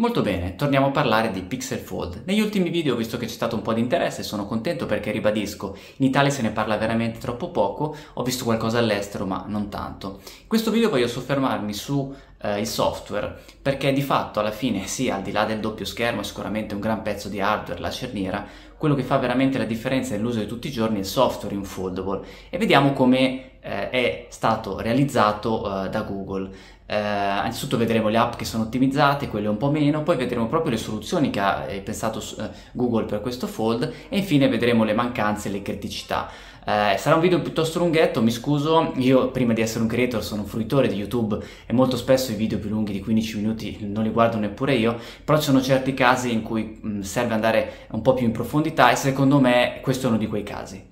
Molto bene, torniamo a parlare di Pixel Fold. Negli ultimi video ho visto che c'è stato un po' di interesse, e sono contento perché ribadisco, in Italia se ne parla veramente troppo poco, ho visto qualcosa all'estero ma non tanto. In questo video voglio soffermarmi su eh, il software, perché di fatto alla fine sì, al di là del doppio schermo, sicuramente un gran pezzo di hardware, la cerniera, quello che fa veramente la differenza nell'uso di tutti i giorni è il software in foldable e vediamo come eh, è stato realizzato eh, da Google. Eh, anzitutto vedremo le app che sono ottimizzate, quelle un po' meno, poi vedremo proprio le soluzioni che ha eh, pensato eh, Google per questo fold e infine vedremo le mancanze e le criticità. Eh, sarà un video piuttosto lunghetto, mi scuso, io prima di essere un creator sono un fruitore di YouTube e molto spesso i video più lunghi di 15 minuti non li guardo neppure io, però ci sono certi casi in cui mh, mm, serve andare un po' più in profondità e secondo me questo è uno di quei casi.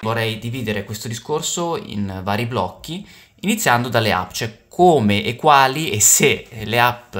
Vorrei dividere questo discorso in vari blocchi iniziando dalle app, cioè come e quali e se le app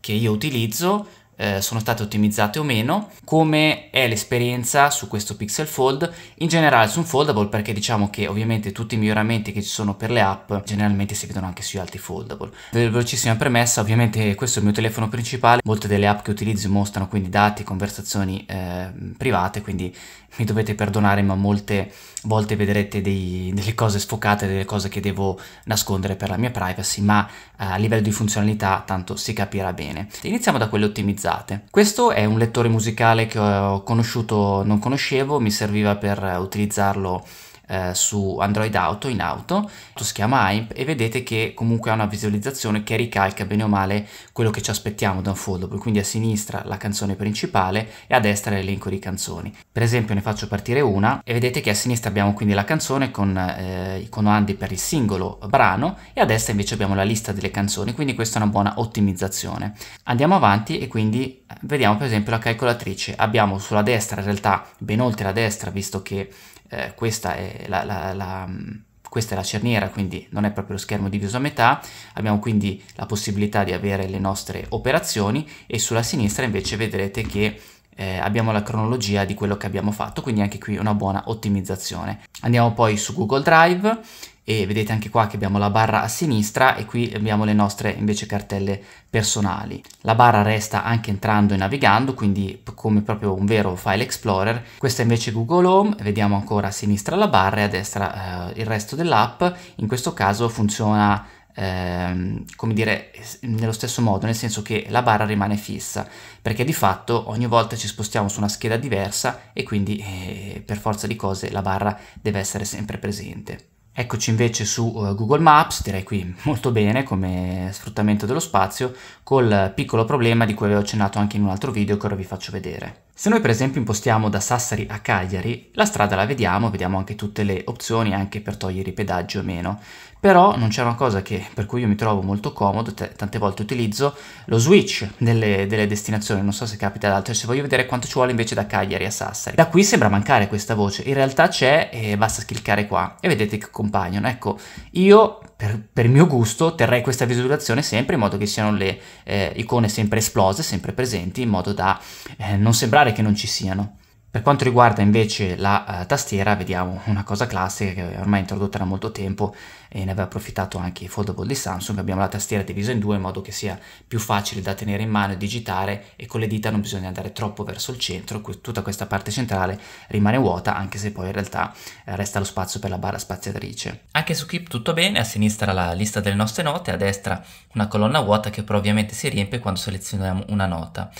che io utilizzo eh, sono state ottimizzate o meno, come è l'esperienza su questo Pixel Fold, in generale su un foldable perché diciamo che ovviamente tutti i miglioramenti che ci sono per le app generalmente si vedono anche sugli altri foldable. Velocissima premessa, ovviamente questo è il mio telefono principale, molte delle app che utilizzo mostrano quindi dati, conversazioni eh, private, quindi mi dovete perdonare, ma molte volte vedrete dei, delle cose sfocate, delle cose che devo nascondere per la mia privacy, ma eh, a livello di funzionalità tanto si capirà bene. Iniziamo da quelle ottimizzate. Questo è un lettore musicale che ho conosciuto, non conoscevo, mi serviva per utilizzarlo eh, su Android Auto in auto, si chiama AIMP e vedete che comunque ha una visualizzazione che ricalca bene o male quello che ci aspettiamo da un foldable, quindi a sinistra la canzone principale e a destra l'elenco di canzoni. Per esempio ne faccio partire una e vedete che a sinistra abbiamo quindi la canzone con eh, i comandi per il singolo brano e a destra invece abbiamo la lista delle canzoni, quindi questa è una buona ottimizzazione. Andiamo avanti e quindi eh, vediamo per esempio la calcolatrice. Abbiamo sulla destra in realtà ben oltre la destra visto che eh, questa, è la, la, la, mm, questa, è la, cerniera, quindi non è proprio lo schermo diviso a metà, abbiamo quindi la possibilità di avere le nostre operazioni e sulla sinistra invece vedrete che eh, abbiamo la cronologia di quello che abbiamo fatto, quindi anche qui una buona ottimizzazione. Andiamo poi su Google Drive e vedete anche qua che abbiamo la barra a sinistra e qui abbiamo le nostre invece cartelle personali. La barra resta anche entrando e navigando, quindi come proprio un vero file explorer. Questa invece è Google Home, vediamo ancora a sinistra la barra e a destra eh, il resto dell'app. In questo caso funziona Ehm, come dire, nello stesso modo, nel senso che la barra rimane fissa, perché di fatto ogni volta ci spostiamo su una scheda diversa e quindi eh, per forza di cose la barra deve essere sempre presente. Eccoci invece su eh, Google Maps, direi qui molto bene come sfruttamento dello spazio, col piccolo problema di cui avevo accennato anche in un altro video che ora vi faccio vedere. Se noi per esempio impostiamo da Sassari a Cagliari, la strada la vediamo, vediamo anche tutte le opzioni anche per togliere i pedaggi o meno, però non c'è una cosa che, per cui io mi trovo molto comodo, tante volte utilizzo lo switch delle, delle destinazioni, non so se capita ad altri, se voglio vedere quanto ci vuole invece da Cagliari a Sassari. Da qui sembra mancare questa voce, in realtà c'è e basta cliccare qua e vedete che compaiono. Ecco, io per, per, mio gusto terrei questa visualizzazione sempre in modo che siano le eh, icone sempre esplose, sempre presenti, in modo da eh, non sembrare che non ci siano. Per quanto riguarda invece la uh, tastiera, vediamo una cosa classica che è ormai introdotta da molto tempo e ne aveva approfittato anche i foldable di Samsung, abbiamo la tastiera divisa in due in modo che sia più facile da tenere in mano e digitare e con le dita non bisogna andare troppo verso il centro, tutta questa parte centrale rimane vuota anche se poi in realtà eh, resta lo spazio per la barra spaziatrice. Anche su Keep tutto bene, a sinistra la lista delle nostre note, a destra una colonna vuota che però ovviamente si riempie quando selezioniamo una nota.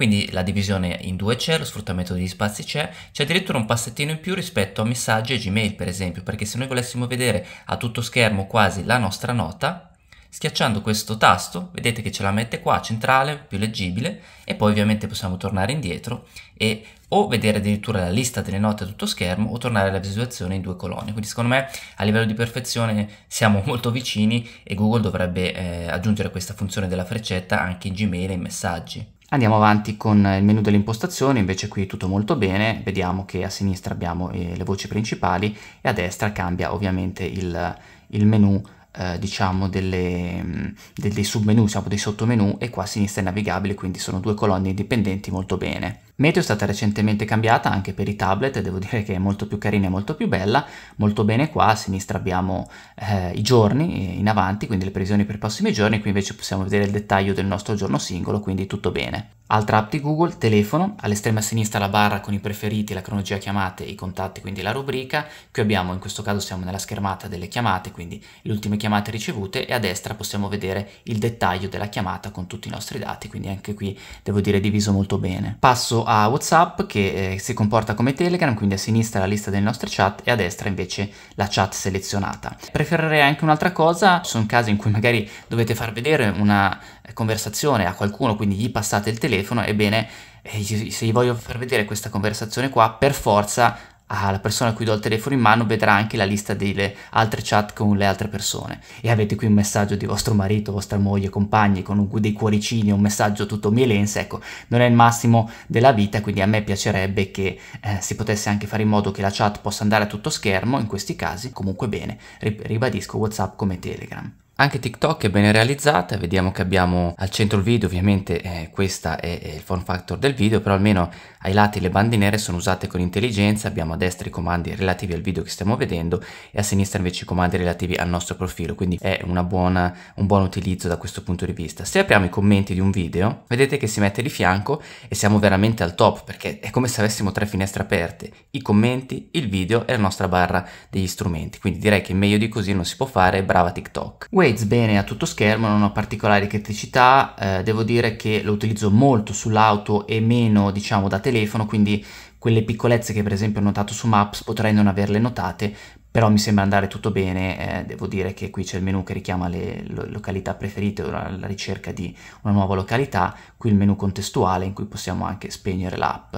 Quindi la divisione in due c'è, lo sfruttamento degli spazi c'è, c'è addirittura un passettino in più rispetto a messaggi e Gmail per esempio, perché se noi volessimo vedere a tutto schermo quasi la nostra nota, schiacciando questo tasto vedete che ce la mette qua centrale più leggibile e poi ovviamente possiamo tornare indietro e o vedere addirittura la lista delle note a tutto schermo o tornare alla visualizzazione in due colonne quindi secondo me a livello di perfezione siamo molto vicini e Google dovrebbe eh, aggiungere questa funzione della freccetta anche in Gmail e in messaggi Andiamo avanti con il menu delle impostazioni, invece qui tutto molto bene, vediamo che a sinistra abbiamo eh, le voci principali e a destra cambia ovviamente il, il menu eh, diciamo delle, mm, dei submenu, diciamo dei sottomenu e qua a sinistra è navigabile, quindi sono due colonne indipendenti molto bene. Meteo è stata recentemente cambiata anche per i tablet e devo dire che è molto più carina e molto più bella, molto bene qua, a sinistra abbiamo eh, i giorni eh, in avanti, quindi le previsioni per i prossimi giorni, qui invece possiamo vedere il dettaglio del nostro giorno singolo, quindi tutto bene. Altra app di Google, telefono, all'estrema sinistra la barra con i preferiti, la cronologia chiamate, i contatti, quindi la rubrica, qui abbiamo, in questo caso siamo nella schermata delle chiamate, quindi le ultime chiamate ricevute e a destra possiamo vedere il dettaglio della chiamata con tutti i nostri dati, quindi anche qui devo dire diviso molto bene. Passo a WhatsApp che eh, si comporta come Telegram, quindi a sinistra la lista delle nostre chat e a destra invece la chat selezionata. Preferirei anche un'altra cosa, sono casi in cui magari dovete far vedere una conversazione a qualcuno, quindi gli passate il telefono, ebbene eh, se gli voglio far vedere questa conversazione qua, per forza alla persona a cui do il telefono in mano vedrà anche la lista delle altre chat con le altre persone e avete qui un messaggio di vostro marito, vostra moglie, compagni con un, dei cuoricini, un messaggio tutto mielense, ecco, non è il massimo della vita, quindi a me piacerebbe che eh, si potesse anche fare in modo che la chat possa andare a tutto schermo, in questi casi comunque bene, ribadisco WhatsApp come Telegram. Anche TikTok è bene realizzata, vediamo che abbiamo al centro il video, ovviamente eh, questa è, è il form factor del video, però almeno ai lati le bande nere sono usate con intelligenza, abbiamo a destra i comandi relativi al video che stiamo vedendo e a sinistra invece i comandi relativi al nostro profilo, quindi è buona, un buon utilizzo da questo punto di vista. Se apriamo i commenti di un video, vedete che si mette di fianco e siamo veramente al top, perché è come se avessimo tre finestre aperte, i commenti, il video e la nostra barra degli strumenti, quindi direi che meglio di così non si può fare, brava TikTok. Wait, Waze bene a tutto schermo, non ho particolari criticità, eh, devo dire che lo utilizzo molto sull'auto e meno diciamo da telefono, quindi quelle piccolezze che per esempio ho notato su Maps potrei non averle notate, però mi sembra andare tutto bene, eh, devo dire che qui c'è il menu che richiama le località preferite o la ricerca di una nuova località, qui il menu contestuale in cui possiamo anche spegnere l'app.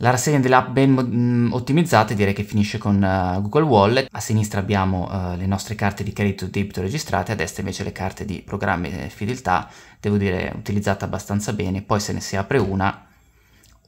La rassegna dell'app app ben mm, ottimizzate direi che finisce con uh, Google Wallet, a sinistra abbiamo uh, le nostre carte di credito e debito registrate, a destra invece le carte di programmi e eh, fedeltà, devo dire utilizzata abbastanza bene, poi se ne si apre una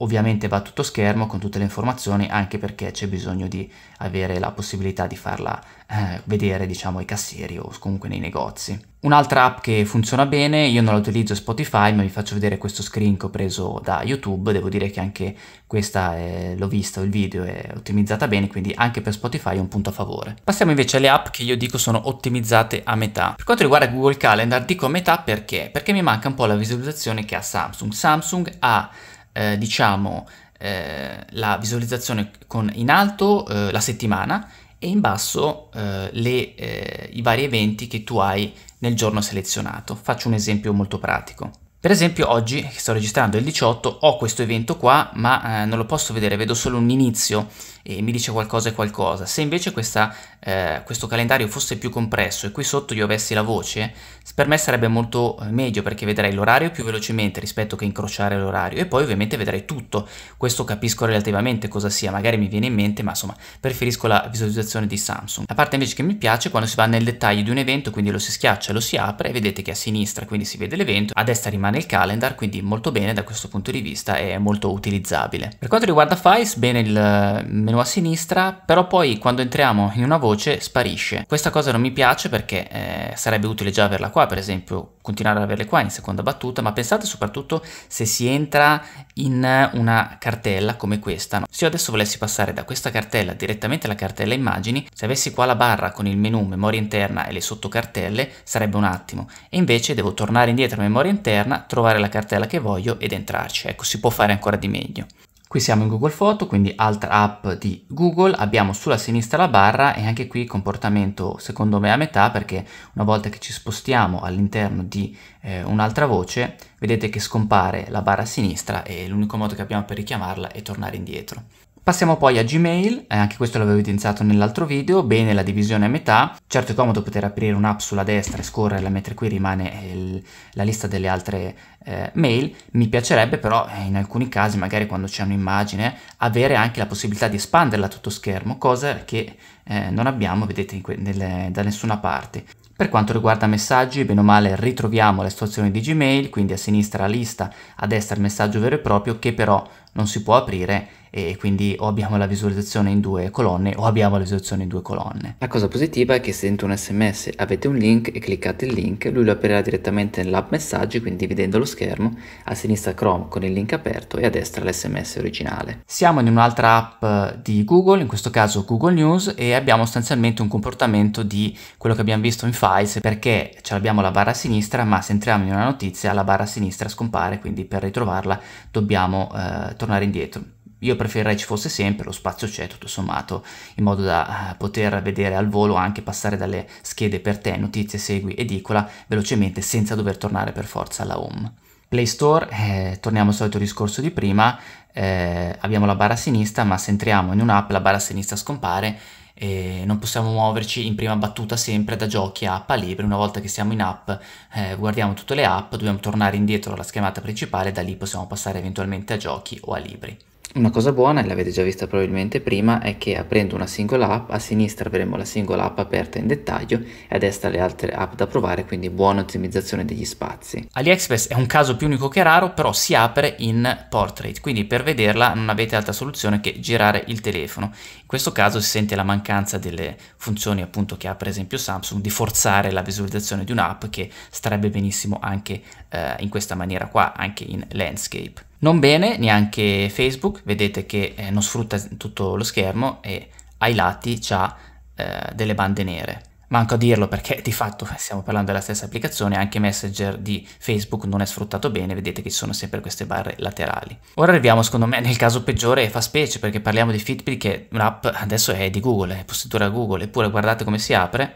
Ovviamente va tutto schermo con tutte le informazioni anche perché c'è bisogno di avere la possibilità di farla eh, vedere diciamo ai cassieri o comunque nei negozi. Un'altra app che funziona bene, io non la utilizzo Spotify ma vi faccio vedere questo screen che ho preso da YouTube, devo dire che anche questa eh, l'ho vista, il video è ottimizzata bene quindi anche per Spotify è un punto a favore. Passiamo invece alle app che io dico sono ottimizzate a metà. Per quanto riguarda Google Calendar dico a metà perché? Perché mi manca un po' la visualizzazione che ha Samsung. Samsung ha eh, diciamo, eh, la visualizzazione con in alto eh, la settimana e in basso eh, le, eh, i vari eventi che tu hai nel giorno selezionato. Faccio un esempio molto pratico. Per esempio oggi, che sto registrando il 18, ho questo evento qua, ma eh, non lo posso vedere, vedo solo un inizio e mi dice qualcosa e qualcosa. Se invece questa, eh, questo calendario fosse più compresso e qui sotto io avessi la voce, per me sarebbe molto eh, meglio perché vedrei l'orario più velocemente rispetto che incrociare l'orario e poi ovviamente vedrei tutto. Questo capisco relativamente cosa sia, magari mi viene in mente, ma insomma preferisco la visualizzazione di Samsung. La parte invece che mi piace è quando si va nel dettaglio di un evento, quindi lo si schiaccia, e lo si apre e vedete che a sinistra quindi si vede l'evento, a destra rimane il calendar, quindi molto bene da questo punto di vista è molto utilizzabile. Per quanto riguarda Files, bene il eh, menu a sinistra, però poi quando entriamo in una voce sparisce. Questa cosa non mi piace perché eh, sarebbe utile già averla qua, per esempio, continuare ad averle qua in seconda battuta, ma pensate soprattutto se si entra in una cartella come questa. No? Se io adesso volessi passare da questa cartella direttamente alla cartella immagini, se avessi qua la barra con il menu memoria interna e le sottocartelle sarebbe un attimo, e invece devo tornare indietro a memoria interna, trovare la cartella che voglio ed entrarci. Ecco, si può fare ancora di meglio. Qui siamo in Google Photo, quindi altra app di Google, abbiamo sulla sinistra la barra e anche qui comportamento secondo me a metà perché una volta che ci spostiamo all'interno di eh, un'altra voce vedete che scompare la barra a sinistra e l'unico modo che abbiamo per richiamarla è tornare indietro. Passiamo poi a Gmail, eh, anche questo l'avevo evidenziato nell'altro video, bene la divisione a metà, certo è comodo poter aprire un'app sulla destra e scorrere, mentre qui rimane eh, il, la lista delle altre eh, mail, mi piacerebbe però eh, in alcuni casi, magari quando c'è un'immagine, avere anche la possibilità di espanderla a tutto schermo, cosa che eh, non abbiamo, vedete, nelle, da nessuna parte. Per quanto riguarda messaggi, bene o male ritroviamo la situazione di Gmail, quindi a sinistra la lista, a destra il messaggio vero e proprio che però non si può aprire e quindi o abbiamo la visualizzazione in due colonne o abbiamo la visualizzazione in due colonne. La cosa positiva è che se dentro un sms avete un link e cliccate il link, lui lo aprirà direttamente nell'app messaggi, quindi dividendo lo schermo, a sinistra Chrome con il link aperto e a destra l'sms originale. Siamo in un'altra app eh, di Google, in questo caso Google News, e abbiamo sostanzialmente un comportamento di quello che abbiamo visto in Files perché ce l'abbiamo la barra a sinistra, ma se entriamo in una notizia la barra a sinistra scompare, quindi per ritrovarla dobbiamo eh, tornare indietro. Io preferirei ci fosse sempre, lo spazio c'è tutto sommato, in modo da eh, poter vedere al volo anche passare dalle schede per te, notizie, segui, edicola, velocemente senza dover tornare per forza alla home. Play Store, eh, torniamo al solito discorso di prima, eh, abbiamo la barra a sinistra, ma se entriamo in un'app la barra a sinistra scompare e non possiamo muoverci in prima battuta sempre da giochi a app a libri. Una volta che siamo in app, eh, guardiamo tutte le app, dobbiamo tornare indietro alla schermata principale, da lì possiamo passare eventualmente a giochi o a libri. Una cosa buona, e l'avete già vista probabilmente prima, è che aprendo una singola app, a sinistra avremo la singola app aperta in dettaglio e a destra le altre app da provare, quindi buona ottimizzazione degli spazi. AliExpress è un caso più unico che raro, però si apre in portrait, quindi per vederla non avete altra soluzione che girare il telefono. In questo caso si sente la mancanza delle funzioni appunto che ha per esempio Samsung di forzare la visualizzazione di un'app che starebbe benissimo anche eh, in questa maniera qua, anche in landscape. Non bene neanche Facebook, vedete che eh, non sfrutta tutto lo schermo e ai lati c'ha eh, delle bande nere. Manco a dirlo perché di fatto stiamo parlando della stessa applicazione, anche Messenger di Facebook non è sfruttato bene, vedete che ci sono sempre queste barre laterali. Ora arriviamo secondo me nel caso peggiore e fa specie perché parliamo di Fitbit che un'app adesso è di Google, è postura Google, eppure guardate come si apre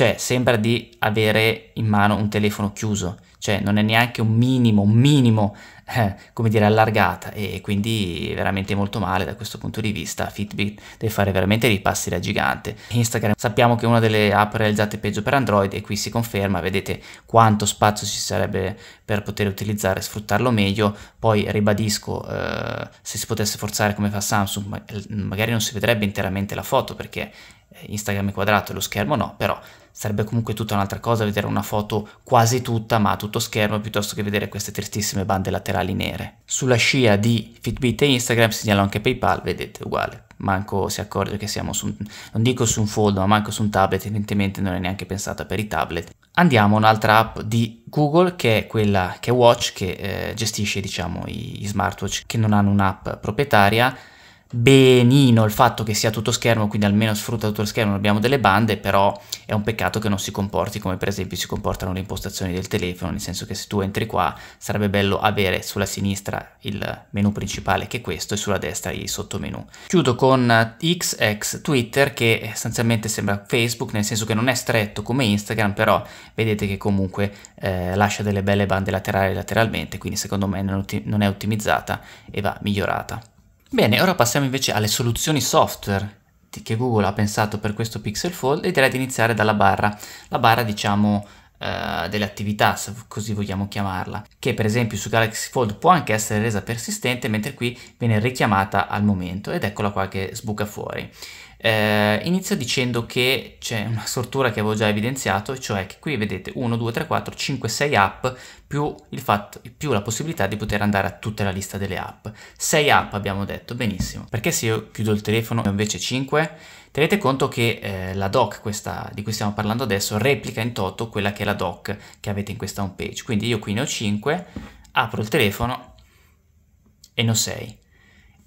cioè, sembra di avere in mano un telefono chiuso, cioè non è neanche un minimo, un minimo, eh, come dire, allargata e quindi veramente molto male da questo punto di vista. Fitbit deve fare veramente dei passi da gigante. Instagram sappiamo che è una delle app realizzate peggio per Android e qui si conferma, vedete quanto spazio ci sarebbe per poter utilizzare, sfruttarlo meglio. Poi ribadisco, eh, se si potesse forzare come fa Samsung, eh, magari non si vedrebbe interamente la foto perché eh, Instagram è quadrato e lo schermo no, però sarebbe comunque tutta un'altra cosa vedere una foto quasi tutta ma a tutto schermo piuttosto che vedere queste tristissime bande laterali nere. Sulla scia di Fitbit e Instagram segnalo anche PayPal, vedete, uguale. Manco si accorge che siamo su, un, non dico su un fold, ma manco su un tablet, evidentemente non è neanche pensata per i tablet. Andiamo a un'altra app di Google che è quella che è Watch, che eh, gestisce diciamo i, i smartwatch che non hanno un'app proprietaria, benino il fatto che sia tutto schermo, quindi almeno sfrutta tutto lo schermo, abbiamo delle bande, però è un peccato che non si comporti come per esempio si comportano le impostazioni del telefono, nel senso che se tu entri qua sarebbe bello avere sulla sinistra il menu principale che è questo e sulla destra i sottomenu. Chiudo con XX Twitter che essenzialmente sembra Facebook, nel senso che non è stretto come Instagram, però vedete che comunque eh, lascia delle belle bande laterali lateralmente, quindi secondo me non è ottimizzata e va migliorata. Bene, ora passiamo invece alle soluzioni software che Google ha pensato per questo Pixel Fold e direi di iniziare dalla barra, la barra diciamo eh, delle attività, se così vogliamo chiamarla, che per esempio su Galaxy Fold può anche essere resa persistente, mentre qui viene richiamata al momento ed eccola qua che sbuca fuori. Eh, inizio dicendo che c'è una sortura che avevo già evidenziato, cioè che qui vedete 1, 2, 3, 4, 5, 6 app più, fatto, più la possibilità di poter andare a tutta la lista delle app. 6 app abbiamo detto, benissimo. Perché se io chiudo il telefono e ho invece 5? Tenete conto che eh, la doc questa, di cui stiamo parlando adesso replica in toto quella che è la doc che avete in questa home page. Quindi io qui ne ho 5, apro il telefono e ne ho 6.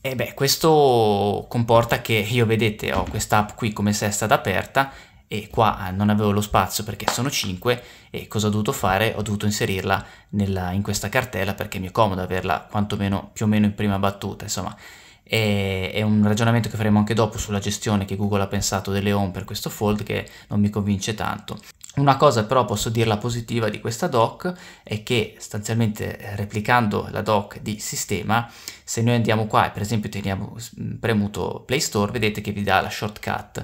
E beh, questo comporta che io vedete ho questa app qui come sesta è aperta e qua ah, non avevo lo spazio perché sono 5 e cosa ho dovuto fare? Ho dovuto inserirla nella, in questa cartella perché mi è comodo averla quantomeno più o meno in prima battuta, insomma. È, è un ragionamento che faremo anche dopo sulla gestione che Google ha pensato delle home per questo fold che non mi convince tanto. Una cosa però posso dirla positiva di questa doc è che sostanzialmente replicando la doc di sistema, se noi andiamo qua e per esempio teniamo mm, premuto Play Store, vedete che vi dà la shortcut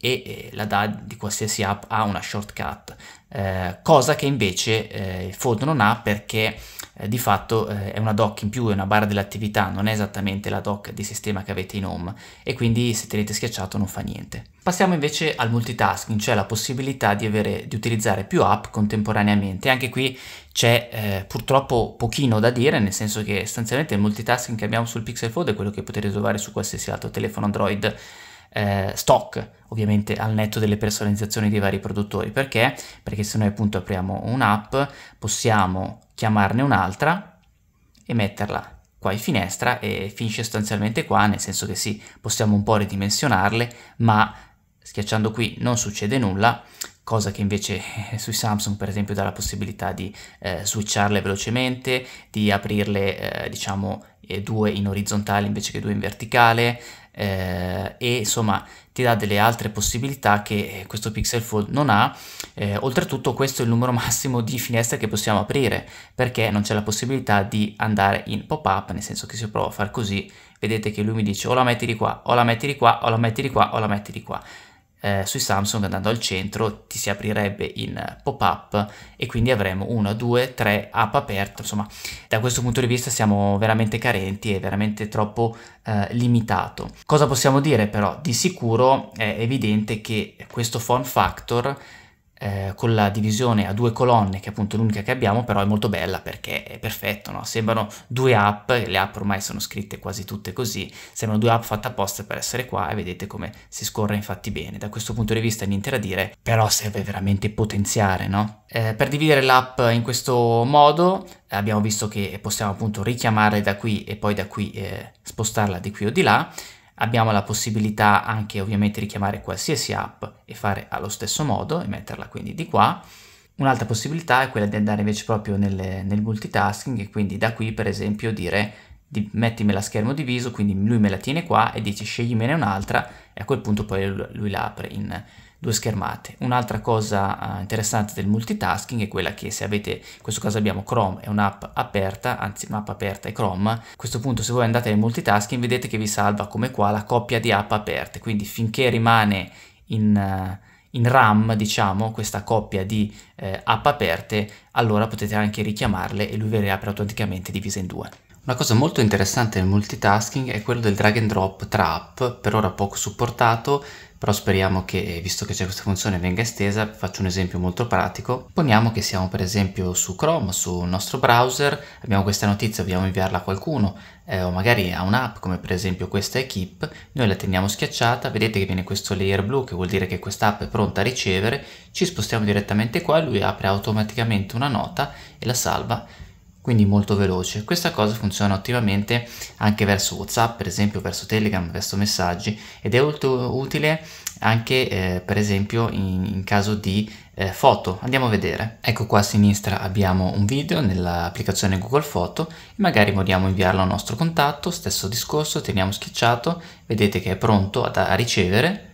e eh, la DA di qualsiasi app ha una shortcut, eh, cosa che invece eh, il Fold non ha perché eh, di fatto eh, è una doc in più, è una barra dell'attività, non è esattamente la doc di sistema che avete in home e quindi se tenete schiacciato non fa niente. Passiamo invece al multitasking, cioè la possibilità di, avere, di utilizzare più app contemporaneamente. Anche qui c'è eh, purtroppo pochino da dire, nel senso che sostanzialmente il multitasking che abbiamo sul Pixel Fold è quello che potete trovare su qualsiasi altro telefono Android eh, stock, ovviamente al netto delle personalizzazioni dei vari produttori. Perché? Perché se noi appunto apriamo un'app possiamo chiamarne un'altra e metterla qua in finestra e finisce sostanzialmente qua, nel senso che sì, possiamo un po' ridimensionarle, ma schiacciando qui non succede nulla, cosa che invece eh, sui Samsung per esempio dà la possibilità di eh, switcharle velocemente, di aprirle eh, diciamo eh, due in orizzontale invece che due in verticale eh, e insomma ti dà delle altre possibilità che eh, questo Pixel Fold non ha eh, oltretutto questo è il numero massimo di finestre che possiamo aprire perché non c'è la possibilità di andare in pop up nel senso che se provo a far così vedete che lui mi dice o la metti di qua o la metti di qua o la metti di qua o la metti di qua eh, sui Samsung andando al centro ti si aprirebbe in pop-up e quindi avremo 1, 2, 3 app aperte, insomma da questo punto di vista siamo veramente carenti e veramente troppo eh, limitato. Cosa possiamo dire però? Di sicuro è evidente che questo form factor eh, con la divisione a due colonne, che è appunto l'unica che abbiamo, però è molto bella perché è perfetto, no? sembrano due app, le app ormai sono scritte quasi tutte così, sembrano due app fatte apposta per essere qua e vedete come si scorre infatti bene. Da questo punto di vista niente da dire, però serve veramente potenziare, no? Eh, per dividere l'app in questo modo eh, abbiamo visto che possiamo appunto richiamarle da qui e poi da qui eh, spostarla di qui o di là, Abbiamo la possibilità anche ovviamente di chiamare qualsiasi app e fare allo stesso modo e metterla quindi di qua. Un'altra possibilità è quella di andare invece proprio nel, nel multitasking e quindi da qui per esempio dire di, mettimela a schermo diviso, quindi lui me la tiene qua e dici sceglimene un'altra e a quel punto poi lui la apre in, due schermate. Un'altra cosa eh, interessante del multitasking è quella che se avete, in questo caso abbiamo Chrome e un'app aperta, anzi un'app aperta e Chrome, a questo punto se voi andate nel multitasking vedete che vi salva come qua la coppia di app aperte, quindi finché rimane in... Uh, in RAM, diciamo, questa coppia di eh, app aperte, allora potete anche richiamarle e lui ve le apre automaticamente divise in due. Una cosa molto interessante nel multitasking è quello del drag and drop tra app, per ora poco supportato, però speriamo che visto che c'è questa funzione venga estesa faccio un esempio molto pratico poniamo che siamo per esempio su Chrome sul nostro browser abbiamo questa notizia vogliamo inviarla a qualcuno eh, o magari a un'app come per esempio questa Equip noi la teniamo schiacciata vedete che viene questo layer blu che vuol dire che quest'app è pronta a ricevere ci spostiamo direttamente qua lui apre automaticamente una nota e la salva quindi molto veloce. Questa cosa funziona ottimamente anche verso WhatsApp, per esempio, verso Telegram, verso messaggi ed è molto utile anche eh, per esempio in, in caso di eh, foto. Andiamo a vedere. Ecco qua a sinistra abbiamo un video nell'applicazione Google Foto magari vogliamo inviarlo al nostro contatto, stesso discorso, teniamo schiacciato, vedete che è pronto ad, a ricevere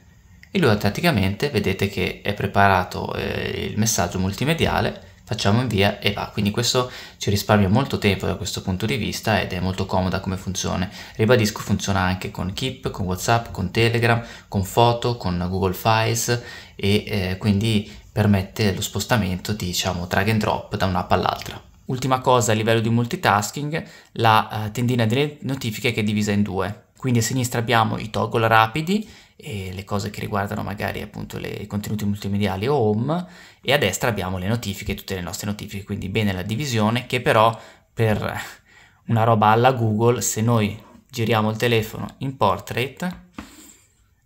e lui automaticamente vedete che è preparato eh, il messaggio multimediale facciamo invia e va. Quindi questo ci risparmia molto tempo da questo punto di vista ed è molto comoda come funzione. Ribadisco funziona anche con Keep, con Whatsapp, con Telegram, con foto, con Google Files e eh, quindi permette lo spostamento diciamo drag and drop da un'app all'altra. Ultima cosa a livello di multitasking, la eh, tendina delle notifiche che è divisa in due. Quindi a sinistra abbiamo i toggle rapidi e le cose che riguardano magari appunto le, i contenuti multimediali o home e a destra abbiamo le notifiche, tutte le nostre notifiche, quindi bene la divisione che però per una roba alla Google se noi giriamo il telefono in portrait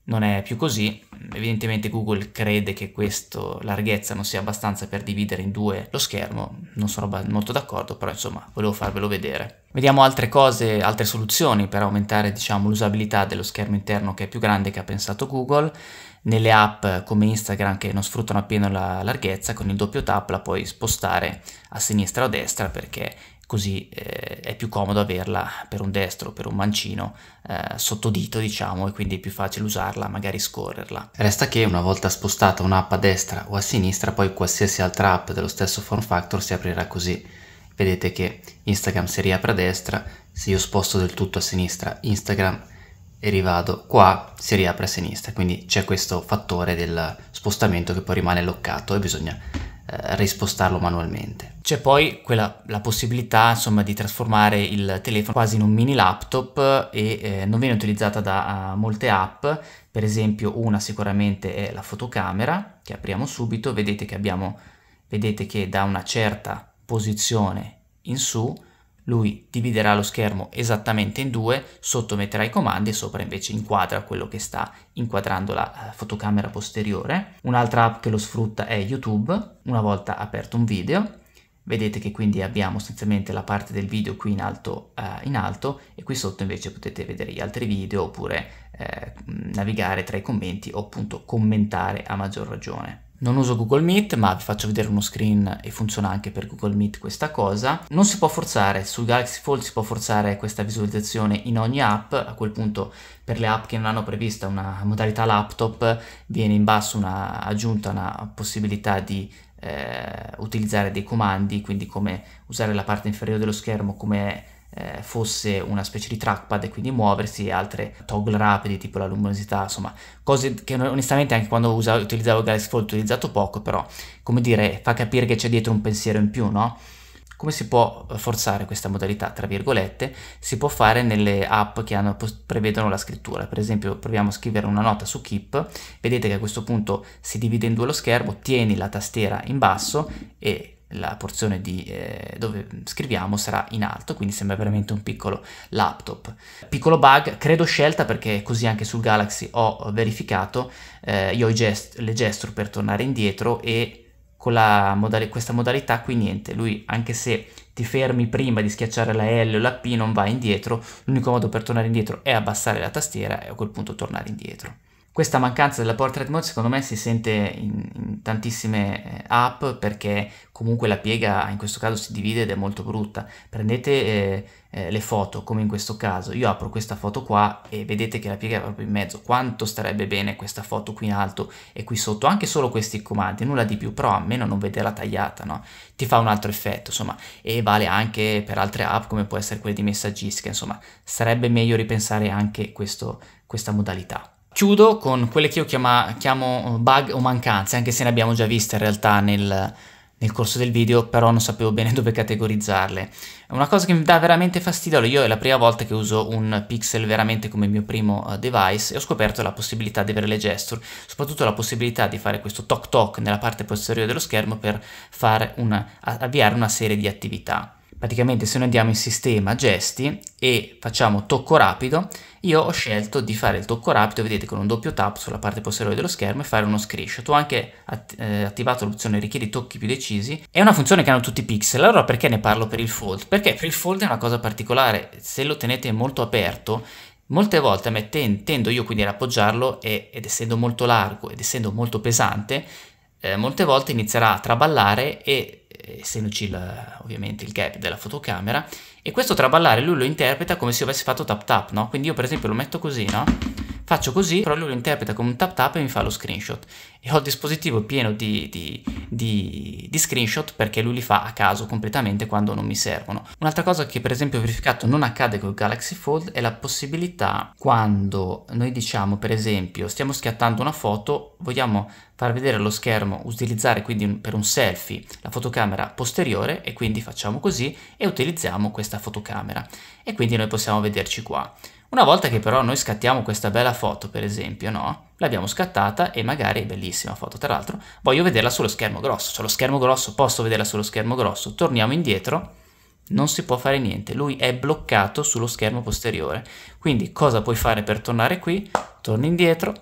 non è più così. Evidentemente Google crede che questa larghezza non sia abbastanza per dividere in due lo schermo, non sono molto d'accordo, però insomma volevo farvelo vedere. Vediamo altre cose, altre soluzioni per aumentare diciamo, l'usabilità dello schermo interno che è più grande che ha pensato Google. Nelle app come Instagram che non sfruttano appieno la larghezza, con il doppio tap la puoi spostare a sinistra o a destra perché così eh, è più comodo averla per un destro, per un mancino eh, sottodito diciamo e quindi è più facile usarla, magari scorrerla. Resta che una volta spostata un'app a destra o a sinistra poi qualsiasi altra app dello stesso form factor si aprirà così. Vedete che Instagram si riapre a destra, se io sposto del tutto a sinistra Instagram e rivado qua si riapre a sinistra, quindi c'è questo fattore del spostamento che poi rimane loccato e bisogna eh, rispostarlo manualmente. C'è poi quella, la possibilità insomma di trasformare il telefono quasi in un mini laptop e eh, non viene utilizzata da uh, molte app, per esempio una sicuramente è la fotocamera che apriamo subito, vedete che abbiamo vedete che da una certa posizione in su lui dividerà lo schermo esattamente in due, sottometterà i comandi e sopra invece inquadra quello che sta inquadrando la eh, fotocamera posteriore. Un'altra app che lo sfrutta è YouTube, una volta aperto un video. Vedete che quindi abbiamo sostanzialmente la parte del video qui in alto, eh, in alto e qui sotto invece potete vedere gli altri video oppure eh, navigare tra i commenti o appunto commentare a maggior ragione. Non uso Google Meet, ma vi faccio vedere uno screen e funziona anche per Google Meet questa cosa. Non si può forzare, sul Galaxy Fold si può forzare questa visualizzazione in ogni app, a quel punto per le app che non hanno prevista una modalità laptop viene in basso una, aggiunta una possibilità di eh, utilizzare dei comandi, quindi come usare la parte inferiore dello schermo come eh, fosse una specie di trackpad e quindi muoversi e altre toggle rapidi tipo la luminosità, insomma, cose che onestamente anche quando usavo, utilizzavo Galaxy Fold ho utilizzato poco, però come dire, fa capire che c'è dietro un pensiero in più, no? Come si può forzare questa modalità, tra virgolette? Si può fare nelle app che hanno, prevedono la scrittura. Per esempio, proviamo a scrivere una nota su Keep. Vedete che a questo punto si divide in due lo schermo, tieni la tastiera in basso e la porzione di, eh, dove scriviamo sarà in alto, quindi sembra veramente un piccolo laptop. Piccolo bug, credo scelta perché così anche sul Galaxy ho verificato, eh, io ho gest le gesture per tornare indietro e con modal questa modalità qui niente, lui anche se ti fermi prima di schiacciare la L o la P non va indietro, l'unico modo per tornare indietro è abbassare la tastiera e a quel punto tornare indietro. Questa mancanza della portrait mode secondo me si sente in, in tantissime eh, app perché comunque la piega in questo caso si divide ed è molto brutta. Prendete eh, eh, le foto come in questo caso, io apro questa foto qua e vedete che la piega è proprio in mezzo. Quanto starebbe bene questa foto qui in alto e qui sotto, anche solo questi comandi, nulla di più, però almeno non vederla tagliata, no? Ti fa un altro effetto, insomma, e vale anche per altre app come può essere quelle di messaggistica, insomma, sarebbe meglio ripensare anche questo, questa modalità. Chiudo con quelle che io chiama, chiamo eh, bug o mancanze, anche se ne abbiamo già viste in realtà nel, nel corso del video, però non sapevo bene dove categorizzarle. una cosa che mi dà veramente fastidio, io è la prima volta che uso un pixel veramente come mio primo eh, device e ho scoperto la possibilità di avere le gesture, soprattutto la possibilità di fare questo toc toc nella parte posteriore dello schermo per una, avviare una serie di attività praticamente se noi andiamo in sistema gesti e facciamo tocco rapido, io ho scelto di fare il tocco rapido, vedete con un doppio tap sulla parte posteriore dello schermo e fare uno screenshot. Ho anche att eh, attivato l'opzione richiedi tocchi più decisi. È una funzione che hanno tutti i pixel, allora perché ne parlo per il fold? Perché per il fold è una cosa particolare, se lo tenete molto aperto Molte volte a me ten, tendo io quindi ad appoggiarlo e, ed essendo molto largo ed essendo molto pesante, eh, molte volte inizierà a traballare e essendoci il, ovviamente il gap della fotocamera, e questo traballare lui lo interpreta come se io avessi fatto tap tap, no? Quindi io per esempio lo metto così, no? Faccio così, però lui lo interpreta come un tap tap e mi fa lo screenshot. E ho il dispositivo pieno di, di, di, di screenshot perché lui li fa a caso completamente quando non mi servono. Un'altra cosa che per esempio ho verificato non accade con Galaxy Fold è la possibilità quando noi diciamo per esempio stiamo schiattando una foto, vogliamo far vedere allo schermo, utilizzare quindi per un selfie la fotocamera posteriore e quindi facciamo così e utilizziamo questa fotocamera e quindi noi possiamo vederci qua. Una volta che però noi scattiamo questa bella foto, per esempio, no? L'abbiamo scattata e magari è bellissima foto, tra l'altro, voglio vederla sullo schermo grosso. Cioè lo schermo grosso, posso vederla sullo schermo grosso. Torniamo indietro, non si può fare niente, lui è bloccato sullo schermo posteriore. Quindi cosa puoi fare per tornare qui? Torni indietro,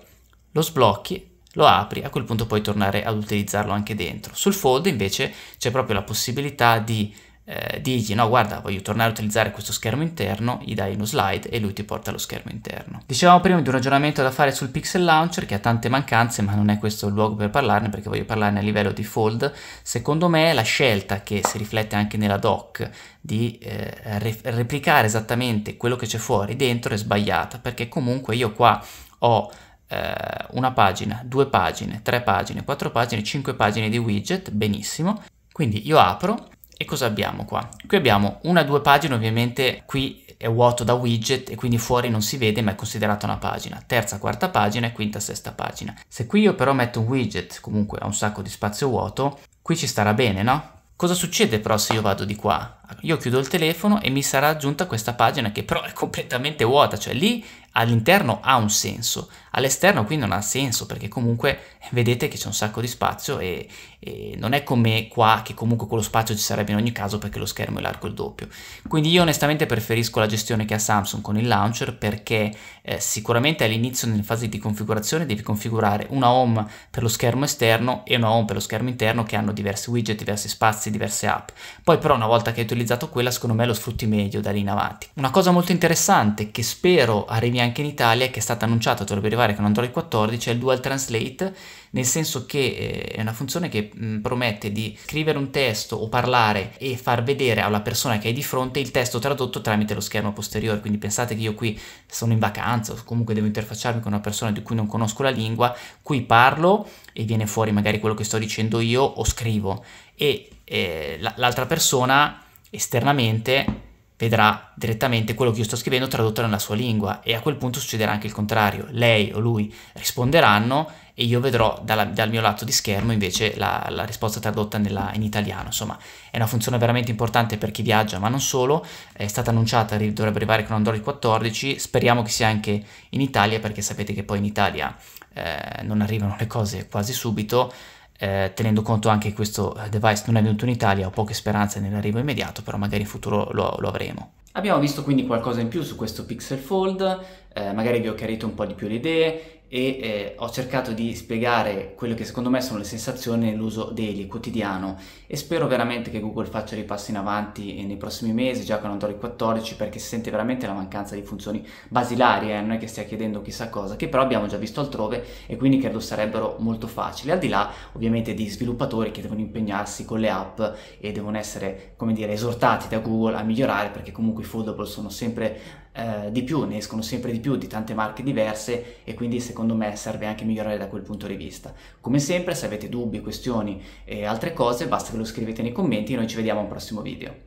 lo sblocchi, lo apri, a quel punto puoi tornare ad utilizzarlo anche dentro. Sul fold invece c'è proprio la possibilità di eh, digli no guarda voglio tornare a utilizzare questo schermo interno, gli dai uno slide e lui ti porta allo schermo interno. Dicevamo prima di un ragionamento da fare sul Pixel Launcher che ha tante mancanze ma non è questo il luogo per parlarne perché voglio parlarne a livello di fold. Secondo me la scelta che si riflette anche nella doc di eh, re replicare esattamente quello che c'è fuori dentro è sbagliata perché comunque io qua ho eh, una pagina, due pagine, tre pagine, quattro pagine, cinque pagine di widget, benissimo. Quindi io apro, e cosa abbiamo qua? Qui abbiamo una due pagine, ovviamente qui è vuoto da widget e quindi fuori non si vede ma è considerata una pagina. Terza, quarta pagina e quinta, sesta pagina. Se qui io però metto un widget, comunque ha un sacco di spazio vuoto, qui ci starà bene, no? Cosa succede però se io vado di qua? Io chiudo il telefono e mi sarà aggiunta questa pagina che però è completamente vuota, cioè lì all'interno ha un senso, all'esterno qui non ha senso perché comunque eh, vedete che c'è un sacco di spazio e, e, non è come qua che comunque quello spazio ci sarebbe in ogni caso perché lo schermo è largo il doppio. Quindi io onestamente preferisco la gestione che ha Samsung con il launcher perché eh, sicuramente all'inizio nella fase di configurazione devi configurare una home per lo schermo esterno e una home per lo schermo interno che hanno diversi widget, diversi spazi, diverse app. Poi però una volta che hai utilizzato quella secondo me lo sfrutti meglio da lì in avanti. Una cosa molto interessante che spero arrivi anche anche in Italia che è stata annunciata, dovrebbe arrivare con Android 14, è il Dual Translate, nel senso che eh, è una funzione che mm, promette di scrivere un testo o parlare e far vedere alla persona che hai di fronte il testo tradotto tramite lo schermo posteriore, quindi pensate che io qui sono in vacanza o comunque devo interfacciarmi con una persona di cui non conosco la lingua, qui parlo e viene fuori magari quello che sto dicendo io o scrivo e eh, l'altra persona esternamente vedrà direttamente quello che io sto scrivendo tradotto nella sua lingua e a quel punto succederà anche il contrario, lei o lui risponderanno e io vedrò dalla, dal mio lato di schermo invece la, la risposta tradotta nella, in italiano, insomma è una funzione veramente importante per chi viaggia ma non solo, è stata annunciata, dovrebbe arrivare con Android 14, speriamo che sia anche in Italia perché sapete che poi in Italia eh, non arrivano le cose quasi subito, eh, tenendo conto anche che questo eh, device non è venuto in Italia, ho poche speranze nell'arrivo immediato, però magari in futuro lo, lo avremo. Abbiamo visto quindi qualcosa in più su questo Pixel Fold, eh, magari vi ho chiarito un po' di più le idee, e eh, ho cercato di spiegare quello che secondo me sono le sensazioni nell'uso daily, quotidiano e spero veramente che Google faccia dei passi in avanti nei prossimi mesi, già con Android 14, perché si sente veramente la mancanza di funzioni basilari, eh, non è che stia chiedendo chissà cosa, che però abbiamo già visto altrove e quindi credo sarebbero molto facili, al di là ovviamente di sviluppatori che devono impegnarsi con le app e devono essere, come dire, esortati da Google a migliorare perché comunque i foldable sono sempre eh, di più, ne escono sempre di più di tante marche diverse e quindi secondo me serve anche migliorare da quel punto di vista. Come sempre se avete dubbi, questioni e altre cose basta che lo scrivete nei commenti e noi ci vediamo al prossimo video.